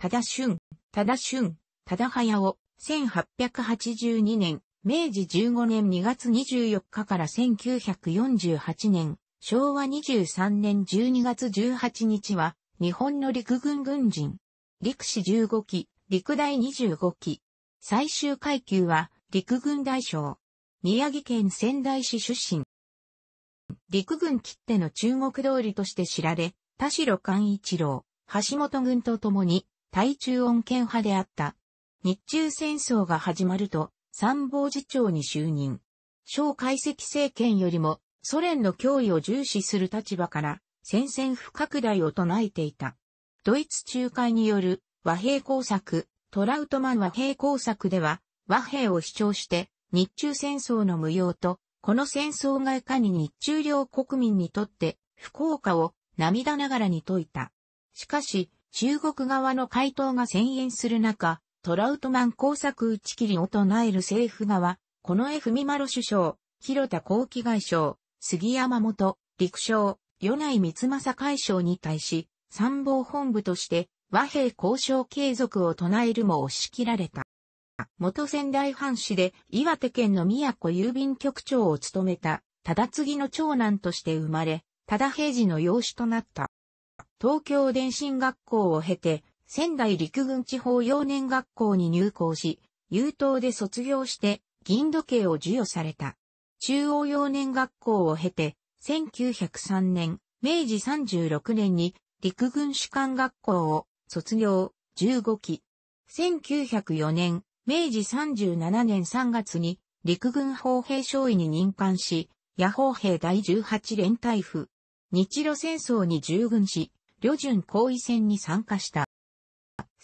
ただ春、ただ春、ただはやを、1882年、明治15年2月24日から1948年、昭和23年12月18日は、日本の陸軍軍人。陸士15期、陸大25期。最終階級は、陸軍大将。宮城県仙台市出身。陸軍切手の中国通りとして知られ、田代寛一郎、橋本軍と共に、対中恩恵派であった。日中戦争が始まると参謀次長に就任。小解析政権よりもソ連の脅威を重視する立場から戦線不拡大を唱えていた。ドイツ仲介による和平工作、トラウトマン和平工作では和平を主張して日中戦争の無用とこの戦争がいかに日中両国民にとって不幸かを涙ながらに説いた。しかし、中国側の回答が遷延する中、トラウトマン工作打ち切りを唱える政府側、この江文丸首相、広田後期外相、杉山元、陸将、与内光政会相に対し、参謀本部として和平交渉継続を唱えるも押し切られた。元仙台藩士で岩手県の宮古郵便局長を務めた、忠次の長男として生まれ、忠平次の養子となった。東京電信学校を経て、仙台陸軍地方幼年学校に入校し、優等で卒業して銀時計を授与された。中央幼年学校を経て、1903年、明治36年に陸軍主管学校を卒業15期。1904年、明治37年3月に陸軍砲兵少尉に任官し、野砲兵第18連隊府。日露戦争に従軍し、旅順行為戦に参加した。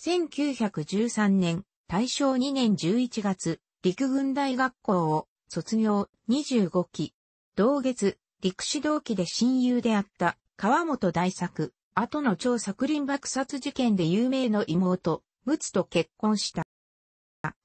1913年、大正2年11月、陸軍大学校を卒業25期。同月、陸士同期で親友であった川本大作、後の張作林爆殺事件で有名の妹、陸と結婚した。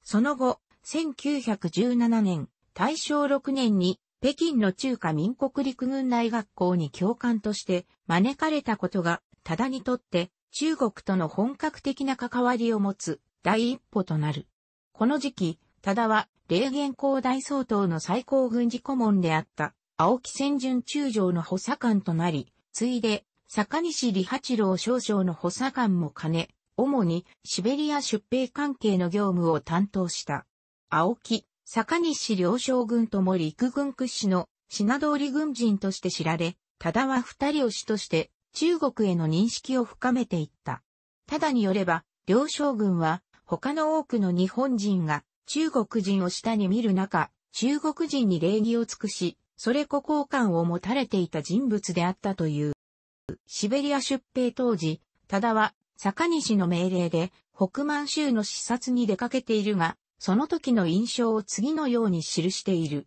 その後、1917年、大正6年に北京の中華民国陸軍大学校に教官として招かれたことが多田にとって中国との本格的な関わりを持つ第一歩となる。この時期、多田は霊元皇大総統の最高軍事顧問であった青木千順中将の補佐官となり、ついで坂西利八郎少将の補佐官も兼ね、主にシベリア出兵関係の業務を担当した。青木、坂西両将軍とも陸軍屈指の品通り軍人として知られ、多田は二人を師として中国への認識を深めていった。ただによれば、両将軍は他の多くの日本人が中国人を下に見る中、中国人に礼儀を尽くし、それこ交換を持たれていた人物であったという。シベリア出兵当時、ただは坂西の命令で北満州の視察に出かけているが、その時の印象を次のように記している。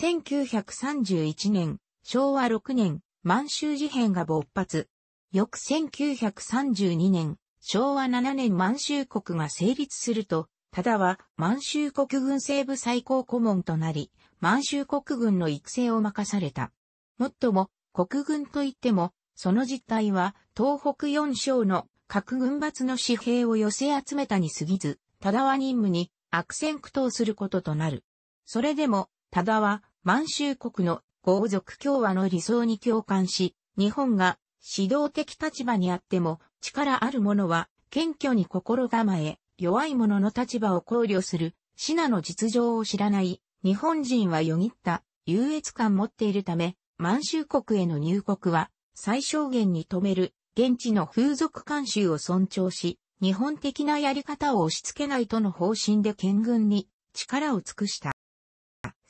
1931年、昭和6年、満州事変が勃発。翌1932年、昭和7年満州国が成立すると、ただは満州国軍西部最高顧問となり、満州国軍の育成を任された。もっとも、国軍といっても、その実態は東北4省の各軍閥の紙幣を寄せ集めたに過ぎず、ただは任務に悪戦苦闘することとなる。それでも、ただは満州国の豪族共和の理想に共感し、日本が指導的立場にあっても力ある者は謙虚に心構え、弱い者の立場を考慮する、シナの実情を知らない日本人はよぎった優越感持っているため、満州国への入国は最小限に止める現地の風俗慣習を尊重し、日本的なやり方を押し付けないとの方針で県軍に力を尽くした。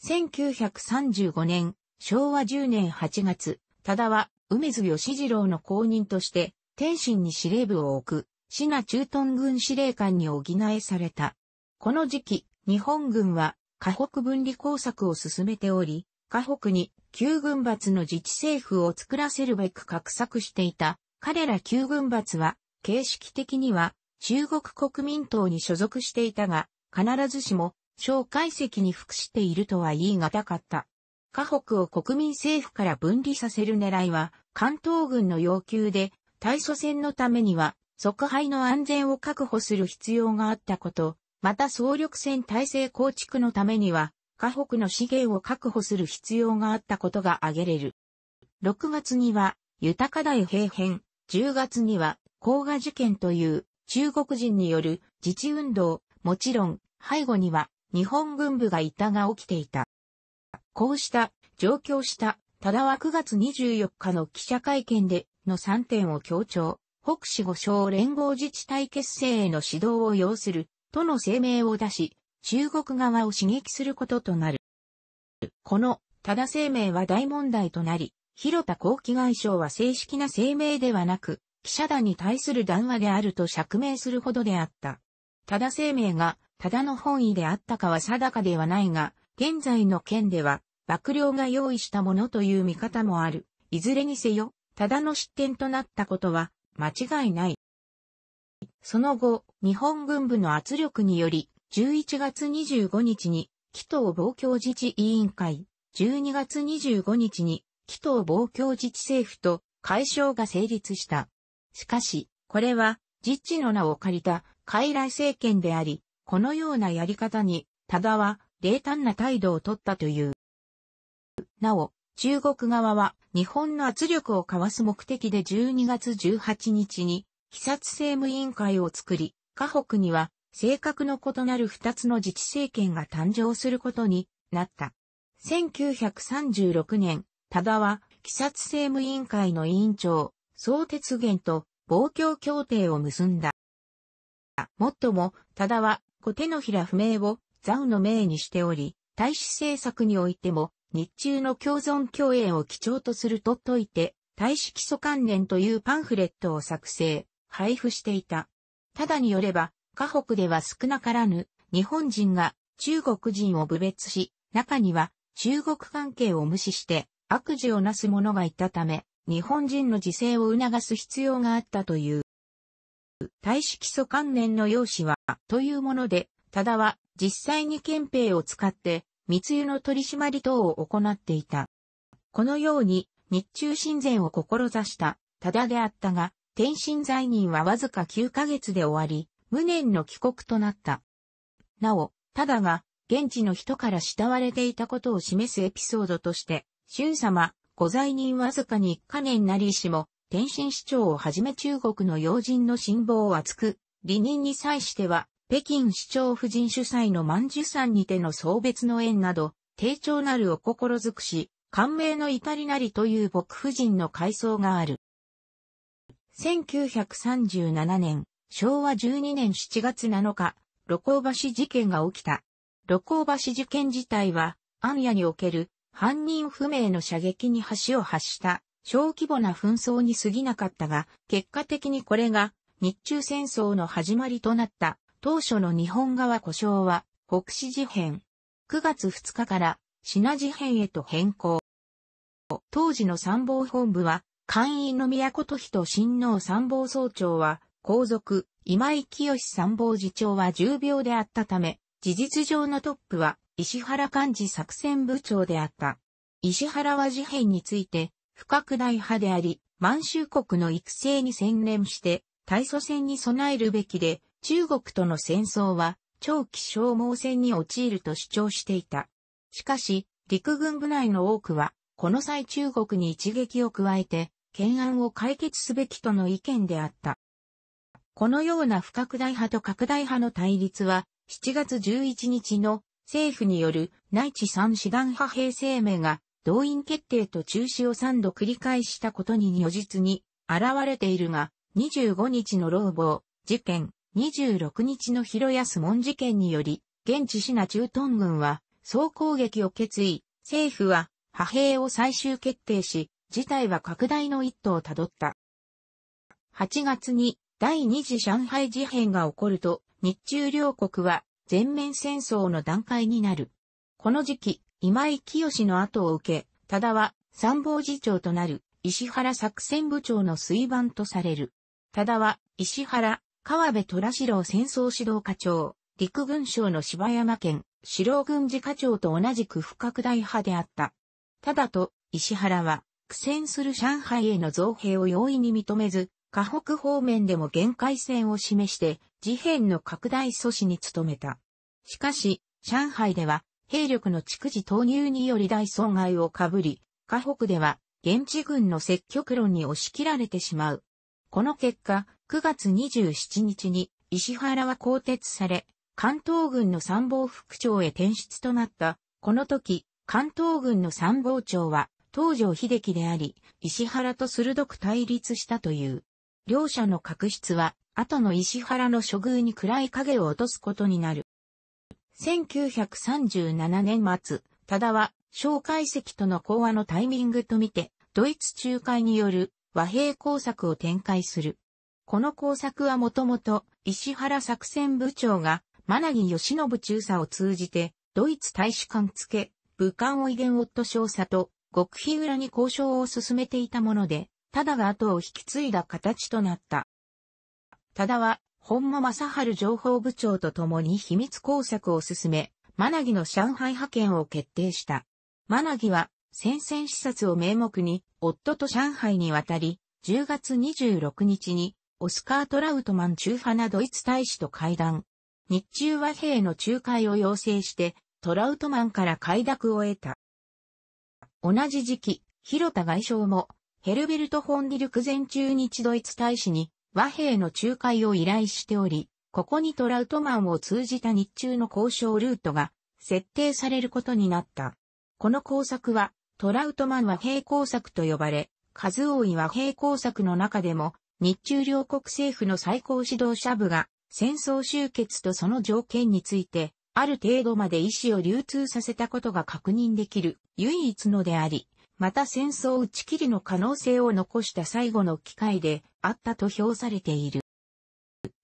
1935年、昭和10年8月、忠は、梅津義次郎の後任として、天津に司令部を置く、シナ駐屯軍司令官に補えされた。この時期、日本軍は、河北分離工作を進めており、河北に旧軍閥の自治政府を作らせるべく画策していた。彼ら旧軍閥は、形式的には中国国民党に所属していたが、必ずしも蒋介石に服しているとは言い難かった。河北を国民政府から分離させる狙いは、関東軍の要求で、対祖戦のためには、即敗の安全を確保する必要があったこと、また総力戦体制構築のためには、河北の資源を確保する必要があったことが挙げれる。6月には、豊か大平変、10月には、黄賀事件という、中国人による自治運動、もちろん、背後には、日本軍部がいたが起きていた。こうした上京したただは9月24日の記者会見での3点を強調、北市五省連合自治体結成への指導を要するとの声明を出し、中国側を刺激することとなる。このただ声明は大問題となり、広田後期外相は正式な声明ではなく、記者団に対する談話であると釈明するほどであった。ただ声明が、ただの本意であったかは定かではないが、現在の県では、幕僚が用意したものという見方もある。いずれにせよ、ただの失点となったことは、間違いない。その後、日本軍部の圧力により、11月25日に、紀藤防共自治委員会、12月25日に、紀藤防共自治政府と解消が成立した。しかし、これは、実地の名を借りた、傀儡政権であり、このようなやり方に、ただは、冷淡な態度を取ったという。なお、中国側は日本の圧力をかわす目的で12月18日に、被殺政務委員会を作り、河北には性格の異なる二つの自治政権が誕生することになった。1936年、多田は、鬼殺政務委員会の委員長、総鉄元と防共協定を結んだ。もっとも、多田は、小手のひら不明をザウの命にしており、大使政策においても、日中の共存共栄を基調とすると説いて、大使基礎関連というパンフレットを作成、配布していた。ただによれば、河北では少なからぬ日本人が中国人を侮蔑し、中には中国関係を無視して悪事をなす者がいたため、日本人の自制を促す必要があったという。大使基礎関連の要旨は、というもので、ただは実際に憲兵を使って密輸の取締り等を行っていた。このように日中親善を志したただであったが、天津在任はわずか9ヶ月で終わり、無念の帰国となった。なお、ただが、現地の人から慕われていたことを示すエピソードとして、春様、ご在任わずかに可年なりしも、天津市長をはじめ中国の要人の辛抱を厚く、離任に際しては、北京市長夫人主催の万寿山にての送別の縁など、丁重なるお心づくし、感銘の至りなりという牧夫人の回想がある。1937年、昭和12年7月7日、露光橋事件が起きた。露光橋事件自体は、暗夜における犯人不明の射撃に橋を発した小規模な紛争に過ぎなかったが、結果的にこれが日中戦争の始まりとなった。当初の日本側故障は、北市事変。9月2日から、品事変へと変更。当時の参謀本部は、官員の宮琴人親王参謀総長は、皇族、今井清参謀次長は重病であったため、事実上のトップは、石原幹事作戦部長であった。石原は事変について、不拡大派であり、満州国の育成に専念して、大祖戦に備えるべきで、中国との戦争は長期消耗戦に陥ると主張していた。しかし、陸軍部内の多くは、この際中国に一撃を加えて、懸案を解決すべきとの意見であった。このような不拡大派と拡大派の対立は、7月11日の政府による内地三師団派兵声明が動員決定と中止を3度繰り返したことに如実に現れているが、25日の老亡事件、26日の広安門事件により、現地シナ駐屯軍は総攻撃を決意、政府は派兵を最終決定し、事態は拡大の一途をたどった。8月に第二次上海事変が起こると、日中両国は全面戦争の段階になる。この時期、今井清の後を受け、忠は参謀次長となる石原作戦部長の水盤とされる。忠は石原川辺虎四郎戦争指導課長、陸軍省の柴山県、四郎軍事課長と同じく不拡大派であった。ただと、石原は、苦戦する上海への造兵を容易に認めず、河北方面でも限界線を示して、事変の拡大阻止に努めた。しかし、上海では、兵力の逐次投入により大損害をかぶり、河北では、現地軍の積極論に押し切られてしまう。この結果、9月27日に石原は更迭され、関東軍の参謀副長へ転出となった。この時、関東軍の参謀長は東条秀樹であり、石原と鋭く対立したという。両者の確執は、後の石原の処遇に暗い影を落とすことになる。1937年末、多田は、小解析との講和のタイミングとみて、ドイツ仲介による和平工作を展開する。この工作はもともと石原作戦部長がマナギ義信中佐を通じてドイツ大使館付武漢を威厳夫少佐と極秘裏に交渉を進めていたもので、ただが後を引き継いだ形となった。ただは、本間正春情報部長と共に秘密工作を進め、マナギの上海派遣を決定した。マナギは、戦線視察を名目に、夫と上海に渡り、10月26日に、オスカー・トラウトマン中派なドイツ大使と会談。日中和平の仲介を要請して、トラウトマンから快諾を得た。同じ時期、広田外相も、ヘルベルト・フォンディルク前中日ドイツ大使に和平の仲介を依頼しており、ここにトラウトマンを通じた日中の交渉ルートが設定されることになった。この工作はトラウトマン和平工作と呼ばれ、数多い和平工作の中でも日中両国政府の最高指導者部が戦争終結とその条件について、ある程度まで意思を流通させたことが確認できる唯一のであり、また戦争打ち切りの可能性を残した最後の機会であったと評されている。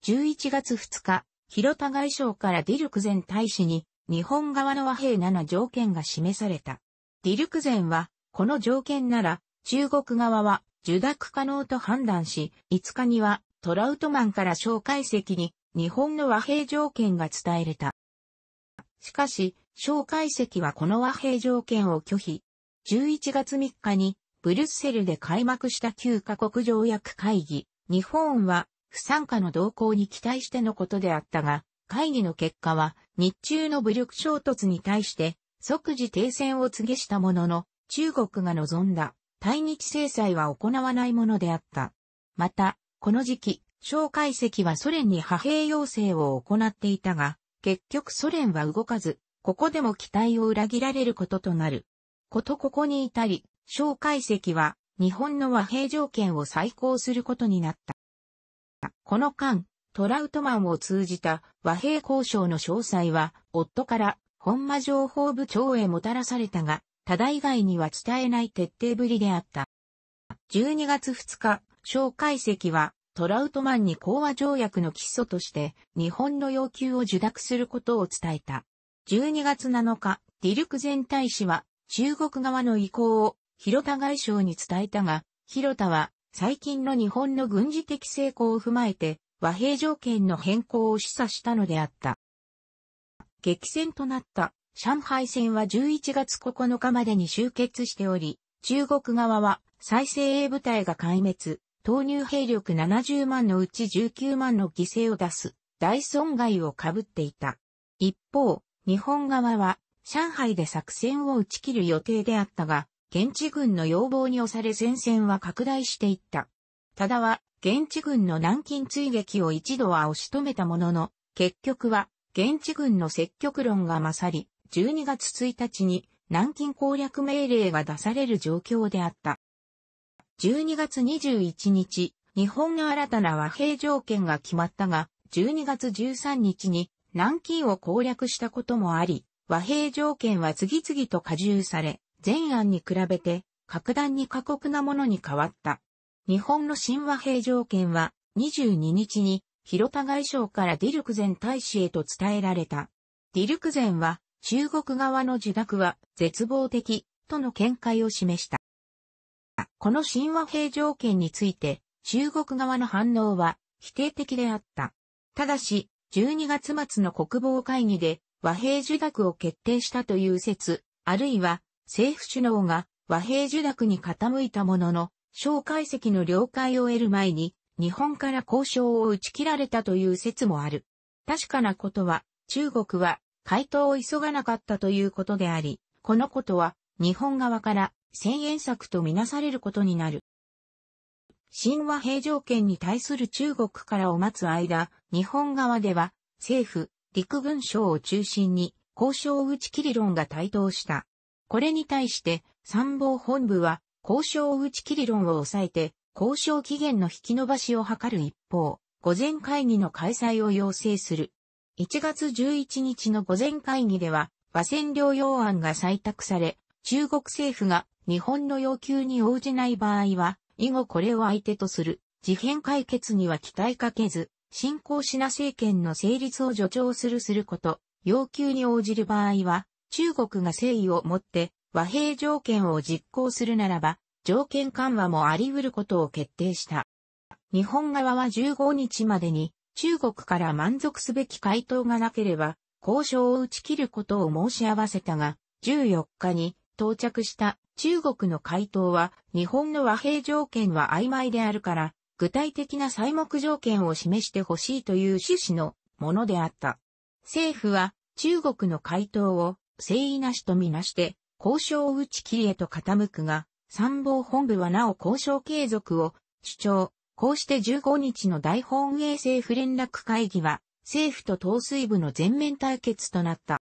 11月2日、広田外相からディルクゼン大使に日本側の和平7条件が示された。ディルクゼンは、この条件なら中国側は受諾可能と判断し、5日にはトラウトマンから蒋介石に日本の和平条件が伝えれた。しかし、蒋介石はこの和平条件を拒否。11月3日にブリュッセルで開幕した9カ国条約会議、日本は不参加の動向に期待してのことであったが、会議の結果は日中の武力衝突に対して即時停戦を告げしたものの中国が望んだ対日制裁は行わないものであった。また、この時期、蒋介石はソ連に派兵要請を行っていたが、結局ソ連は動かず、ここでも期待を裏切られることとなる。ことここに至り、蒋介石は日本の和平条件を再考することになった。この間、トラウトマンを通じた和平交渉の詳細は、夫から本間情報部長へもたらされたが、ただ以外には伝えない徹底ぶりであった。12月2日、小解析は、トラウトマンに講和条約の基礎として、日本の要求を受諾することを伝えた。12月7日、ディルク全大使は、中国側の意向を、広田外相に伝えたが、広田は、最近の日本の軍事的成功を踏まえて、和平条件の変更を示唆したのであった。激戦となった上海戦は11月9日までに終結しており、中国側は再生鋭部隊が壊滅、投入兵力70万のうち19万の犠牲を出す大損害を被っていた。一方、日本側は上海で作戦を打ち切る予定であったが、現地軍の要望に押され戦線は拡大していった。ただは、現地軍の南京追撃を一度は押し止めたものの、結局は、現地軍の積極論が勝り、12月1日に南京攻略命令が出される状況であった。12月21日、日本の新たな和平条件が決まったが、12月13日に南京を攻略したこともあり、和平条件は次々と加重され、前案に比べて格段に過酷なものに変わった。日本の新和平条件は22日に広田外相からディルクゼン大使へと伝えられた。ディルクゼンは中国側の受諾は絶望的との見解を示した。この神和平条件について中国側の反応は否定的であった。ただし、12月末の国防会議で和平受諾を決定したという説、あるいは政府首脳が和平受諾に傾いたものの、蒋介石の了解を得る前に日本から交渉を打ち切られたという説もある。確かなことは、中国は回答を急がなかったということであり、このことは日本側から千円策とみなされることになる。神話平常権に対する中国からを待つ間、日本側では政府、陸軍省を中心に交渉打ち切り論が台頭した。これに対して参謀本部は交渉打ち切り論を抑えて交渉期限の引き延ばしを図る一方、午前会議の開催を要請する。1月11日の午前会議では、和戦療養案が採択され、中国政府が日本の要求に応じない場合は、以後これを相手とする、事変解決には期待かけず、新興シナ政権の成立を助長するすること、要求に応じる場合は、中国が誠意を持って和平条件を実行するならば、条件緩和もあり得ることを決定した。日本側は15日までに中国から満足すべき回答がなければ、交渉を打ち切ることを申し合わせたが、14日に到着した中国の回答は、日本の和平条件は曖昧であるから、具体的な細目条件を示してほしいという趣旨のものであった。政府は中国の回答を誠意なしとみなして、交渉を打ち切りへと傾くが、参謀本部はなお交渉継続を主張こうして15日の大本営政府連絡会議は、政府と統帥部の全面対決となった。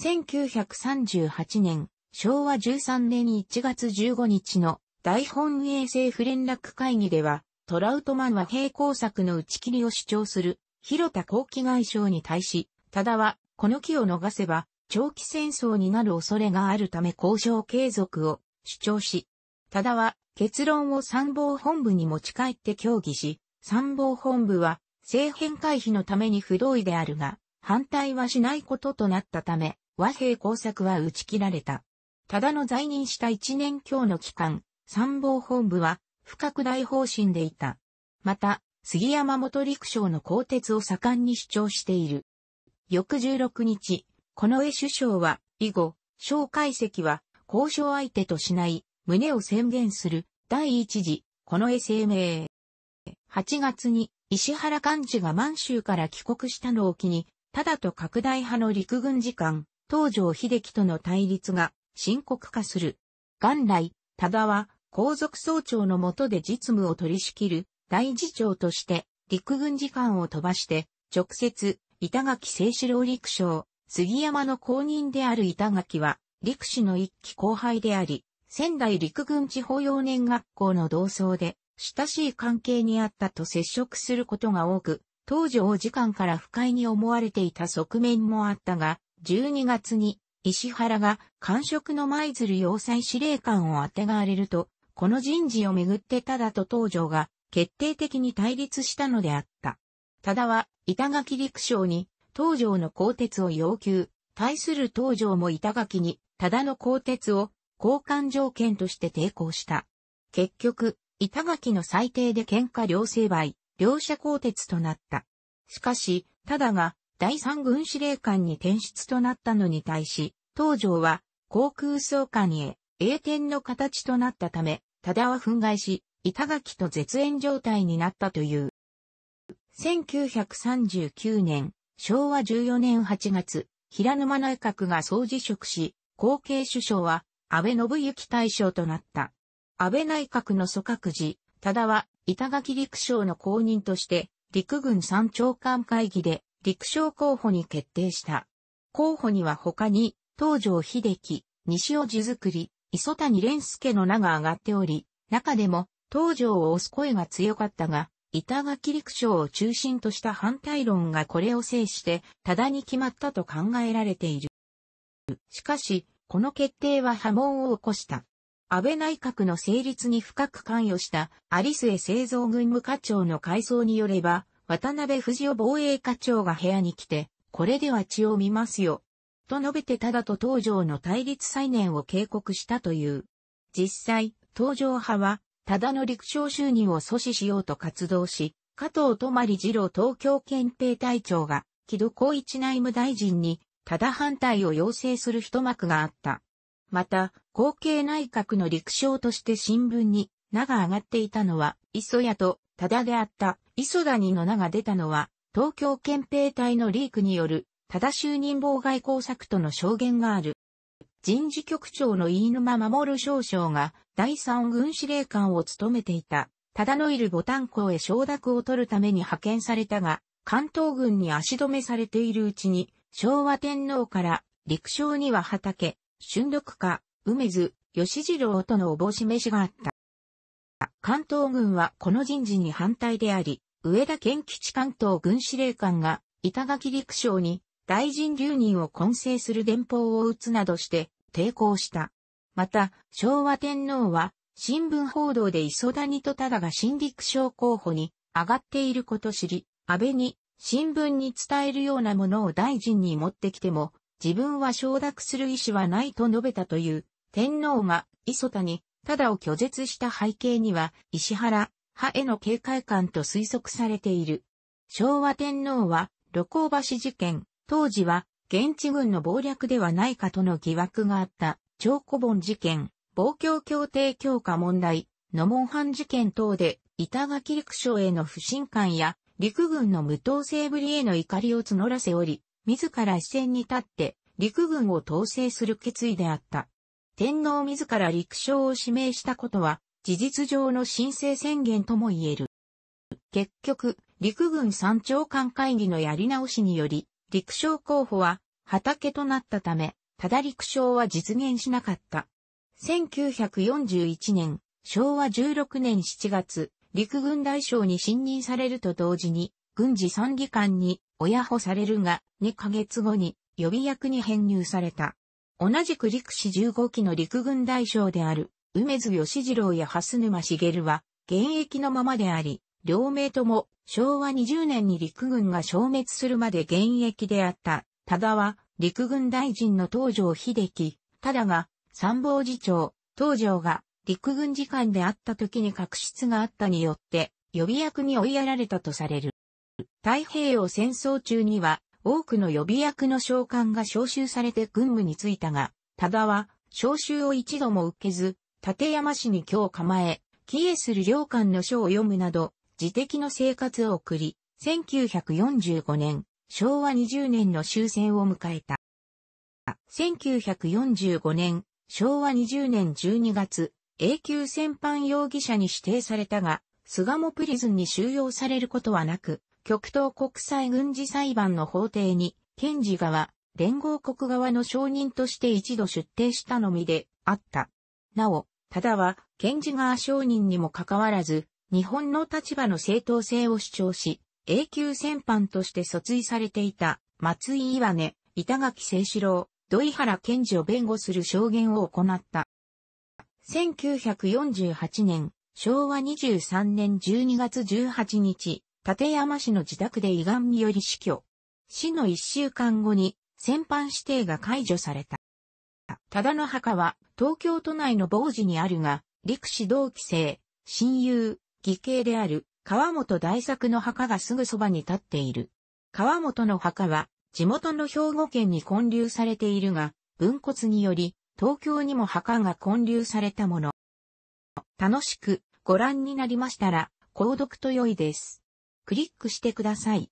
1938年、昭和13年1月15日の大本営政府連絡会議では、トラウトマンは平行策の打ち切りを主張する、広田後期外相に対し、ただは、この機を逃せば、長期戦争になる恐れがあるため交渉継続を主張し、多田は結論を参謀本部に持ち帰って協議し、参謀本部は政変回避のために不同意であるが、反対はしないこととなったため、和平工作は打ち切られた。多田の在任した一年強の期間、参謀本部は不拡大方針でいた。また、杉山元陸将の更迭を盛んに主張している。翌16日、この絵首相は、以後、蒋介石は交渉相手としない旨を宣言する第一次、この絵声明。8月に石原幹事が満州から帰国したのを機に、ただと拡大派の陸軍次官、東条秀樹との対立が深刻化する。元来、ただは皇族総長の下で実務を取り仕切る大次長として陸軍次官を飛ばして、直接、板垣清志郎陸将、杉山の後任である板垣は、陸士の一期後輩であり、仙台陸軍地方幼年学校の同窓で、親しい関係にあったと接触することが多く、当時王時間から不快に思われていた側面もあったが、12月に石原が官職の舞鶴要塞司令官をあてがわれると、この人事をめぐってただと東条が決定的に対立したのであった。ただは板垣陸将に東条の鋼鉄を要求、対する東条も板垣にただの鋼鉄を交換条件として抵抗した。結局、板垣の裁定で喧嘩両成敗、両者更迭となった。しかし、ただが、第三軍司令官に転出となったのに対し、東条は、航空総監へ、栄転の形となったため、忠は憤慨し、板垣と絶縁状態になったという。1939年、昭和14年8月、平沼内閣が総辞職し、後継首相は安倍信行大将となった。安倍内閣の組閣時、忠は板垣陸将の公認として、陸軍三長官会議で陸将候補に決定した。候補には他に、東条秀樹、西尾地作り、磯谷蓮介の名が挙がっており、中でも東条を押す声が強かったが、板垣陸将を中心とした反対論がこれを制して、多田に決まったと考えられている。しかし、この決定は波紋を起こした。安倍内閣の成立に深く関与した有末製造軍務課長の回想によれば、渡辺藤雄防衛課長が部屋に来て、これでは血を見ますよ。と述べてただと東条の対立再燃を警告したという。実際、東条派は、ただの陸上就任を阻止しようと活動し、加藤泊二郎東京憲兵隊長が、木戸孝一内務大臣にただ反対を要請する一幕があった。また、後継内閣の陸将として新聞に名が上がっていたのは、磯谷と多田であった、磯谷の名が出たのは、東京憲兵隊のリークによる、多田就任妨害工作との証言がある。人事局長の飯沼守少将が第三軍司令官を務めていた、ただのいるボタン港へ承諾を取るために派遣されたが、関東軍に足止めされているうちに、昭和天皇から陸将には畑、春緑家、梅津、吉次郎とのおぼし飯があった。関東軍はこの人事に反対であり、上田健吉関東軍司令官が板垣陸将に大臣留任を混成する電報を打つなどして抵抗した。また、昭和天皇は新聞報道で磯谷と忠が新陸将候補に上がっていること知り、安倍に新聞に伝えるようなものを大臣に持ってきても、自分は承諾する意思はないと述べたという天皇が磯田に、ただを拒絶した背景には、石原、派への警戒感と推測されている。昭和天皇は、旅行橋事件、当時は、現地軍の謀略ではないかとの疑惑があった、超古本事件、防共協定強化問題、野門藩事件等で、板垣陸将への不信感や陸軍の無統制ぶりへの怒りを募らせおり、自ら視線に立って陸軍を統制する決意であった。天皇自ら陸将を指名したことは、事実上の申請宣言とも言える。結局、陸軍三長官会議のやり直しにより、陸将候補は畑となったため、ただ陸将は実現しなかった。1941年、昭和16年7月、陸軍大将に信任されると同時に、軍事参議官に親保されるが、2ヶ月後に予備役に編入された。同じく陸士15期の陸軍大将である、梅津義次郎や蓮沼茂は、現役のままであり、両名とも昭和20年に陸軍が消滅するまで現役であった。ただは、陸軍大臣の東条秀樹、ただが、参謀次長、東条が、陸軍次官であった時に確執があったによって、予備役に追いやられたとされる。太平洋戦争中には、多くの予備役の召喚が召集されて軍務に就いたが、多田は、召集を一度も受けず、立山市に今日構え、帰依する領官の書を読むなど、自適の生活を送り、1945年、昭和20年の終戦を迎えた。1945年、昭和20年12月、永久戦犯容疑者に指定されたが、巣鴨プリズンに収容されることはなく、極東国際軍事裁判の法廷に、検事側、連合国側の証人として一度出廷したのみであった。なお、ただは、検事側証人にもかかわらず、日本の立場の正当性を主張し、永久戦犯として訴追されていた、松井岩根、板垣清志郎、土井原検事を弁護する証言を行った。1948年、昭和23年12月18日、立山市の自宅で胃がんにより死去。死の一週間後に、戦犯指定が解除された。ただの墓は、東京都内の坊寺にあるが、陸士同期生、親友、義兄である、川本大作の墓がすぐそばに立っている。川本の墓は、地元の兵庫県に建立されているが、文骨により、東京にも墓が建立されたもの。楽しくご覧になりましたら、購読と良いです。クリックしてください。